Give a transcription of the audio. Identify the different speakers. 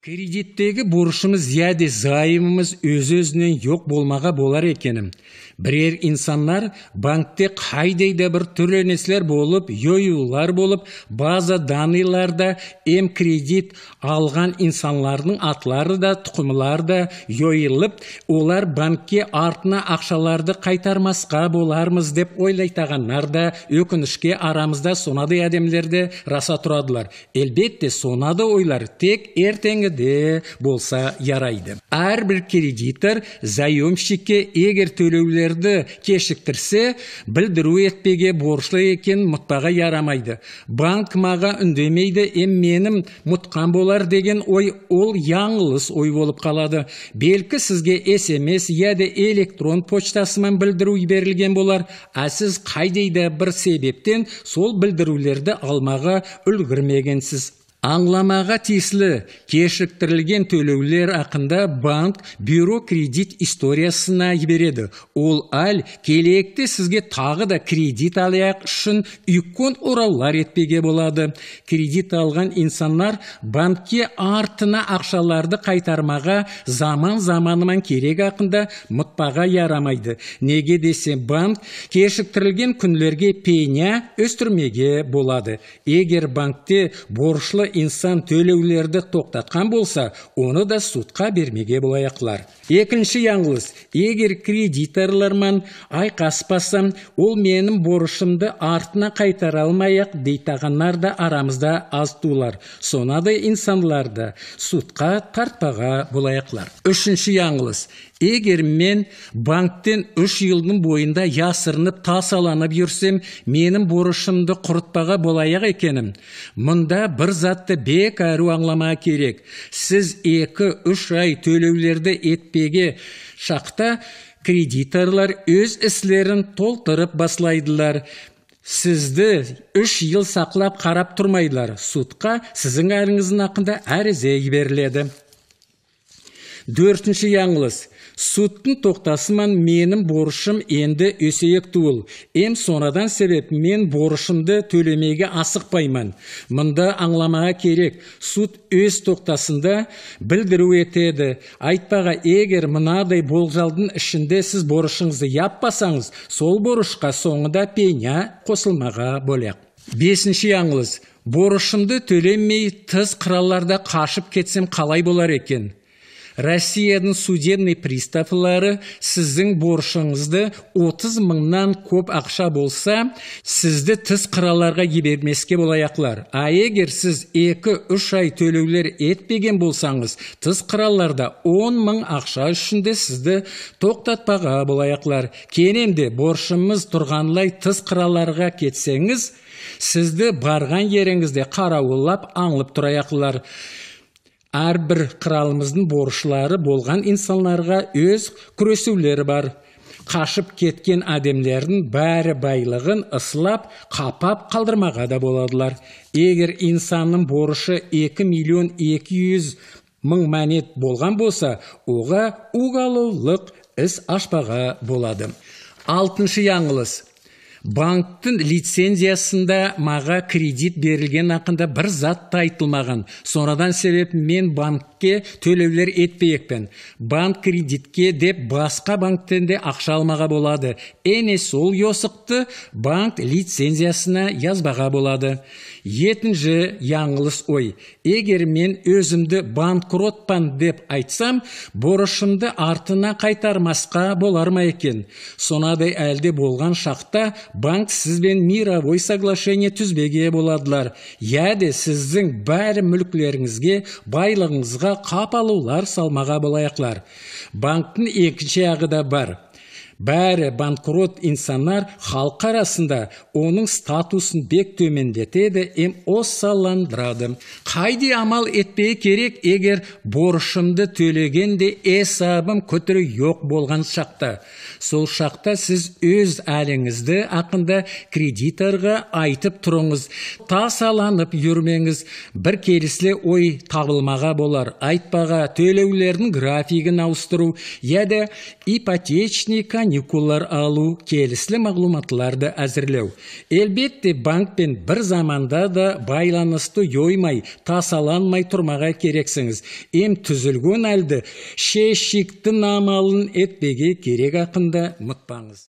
Speaker 1: кредиттегі борышымыз яде зайымымыз өз өзінен жоқ болмаға болар екенім. бірер инсанлар банкте қайдейді бір төленеслер болып йоюлар болып база данныйларда м кредит алған инсанлардың атлары да тұқымлары да йойылып олар банкке артына ақшаларды қайтармасқа болармыз деп ойлайтағандар да өкінішке арамызда сонадай әдемілерді раса тұрадылар әлбетте сонады ойлар тек ертеңгі де болса ярайды әрбір кредитор заемщикке егер төлеулерді кешіктірсе білдіру етпеге борышлы екен мұтпаға ярамайды банк маға үндемейді ем менім мұтқан болар деген ой ол яңылыс ой болып қалады белкі сізге смс я электрон почтасымен білдіру берілген болар ә сіз қайдейді бір себептен сол білдірулерді алмаға үлгірмегенсіз аңламаға тиесілі кешіктірілген төлеулер ақында банк бюро кредит историясына ебереді. ол әл келекті сізге тағы да кредит алаяқ үшін үйкон ораулар етпеге болады кредит алған инсанлар банкке артына ақшаларды қайтармаға заман заманыман керек ақында мұтпаға ярамайды неге десе банк кешіктірілген күнлерге пеня өстірмеге болады егер банкте борышлы инсан төлеулерді тоқтатқан болса оны да сотқа бермеге болаяқлар екінші яңғылыс егер кредиторлармен айқаспасам ол менің борышымды артына қайтара алмайық ақ дейтағандар да арамызда аз тулар сонадай инсанларды сотқа тартпаға болаяқлар үшінші яңылыс егер мен банктен үш жылдың бойында ясырынып тасаланып жүрсем менің борышымды құртпаға болайық екенім мұнда бір зат ақпаратты бек аңлама керек сіз екі үш ай төлеулерді етпеге шақта кредиторлар өз іслерін толтырып баслайдылар сізді үш жыл сақлап қарап тұрмайдылар судқа сіздің әріңіздің ақында әрізе беріледі төртінші яңылыс Сұттың тоқтасыман менің борышым енді өсеек туыл ем сонадан себеп мен борышымды төлемеге асықпаймын мында аңламаға керек суд өз тоқтасында білдіру етеді айтпаға егер мынадай болжалдың ішінде сіз борышыңызды яппасаңыз сол борышқа соңында пеня қосылмаға болек. бесінші аңыз борышымды төлемей тыз қыраларда қашып кетсем қалай болар екен Россиядың судебный приставлары сіздің борышыңызды 30 мыңнан көп ақша болса сізді тыс қыраларға жібермеске болаяқлар а егер сіз 2-3 ай төлеулер етпеген болсаңыз тыс қыраларда 10 мың ақша үшінде сізді тоқтатпаға болаяқлар кенемде борышымыз тұрғанлай тыс қыраларға кетсеңіз сізді барған еріңізде қарауыллап аңлып тұраяқлар әрбір қыралымыздың борышылары болған инсанларға өз күресулері бар қашып кеткен адемлердің бәрі байлығын ысылап қапап қалдырмаға да боладылар егер инсанның борышы 2 миллион 200 мың мәнет болған болса оға уголовлық іс ашпаға болады алтыншы яңылыс банктің лицензиясында маға кредит берілген ақында бір зат та айтылмаған сонадан себеп мен банкке төлеулер екпен. банк кредитке деп басқа банктен де ақша алмаға болады Ене сол осықты банк лицензиясына язбаға болады Етінші яңылыс ой егер мен өзімді банкротпан деп айтсам борышымды артына қайтармасқа болар ма екен сонадай әлде болған шақта банк сізбен мировой соглашение түзбеге боладылар яде сіздің бәрі мүліклеріңізге байлығыңызға қапалулар салмаға болайықлар. банктің екінші жағы да бар бәрі банкрот инсандар халық арасында оның статусын бек төмендетеді ем осаландырады қайди амал етпей керек егер борышымды төлегенде есабым көтірі жоқ болған шақта сол шақта сіз өз әліңізді ақында кредиторға айтып тұрыңыз тасаланып жүрмеңіз бір келісіле ой табылмаға болар айтпаға төлеулердің графигін ауыстыру да ипотечный каникулар алу келисли әзірлеу. әзірлеу. әлбетте банкпен бір заманда да байланысты йоймай тасаланмай тұрмаға керексіңіз. Ем түзілген әлді шешікті намалын этпеге керек ақында мұтпаңыз.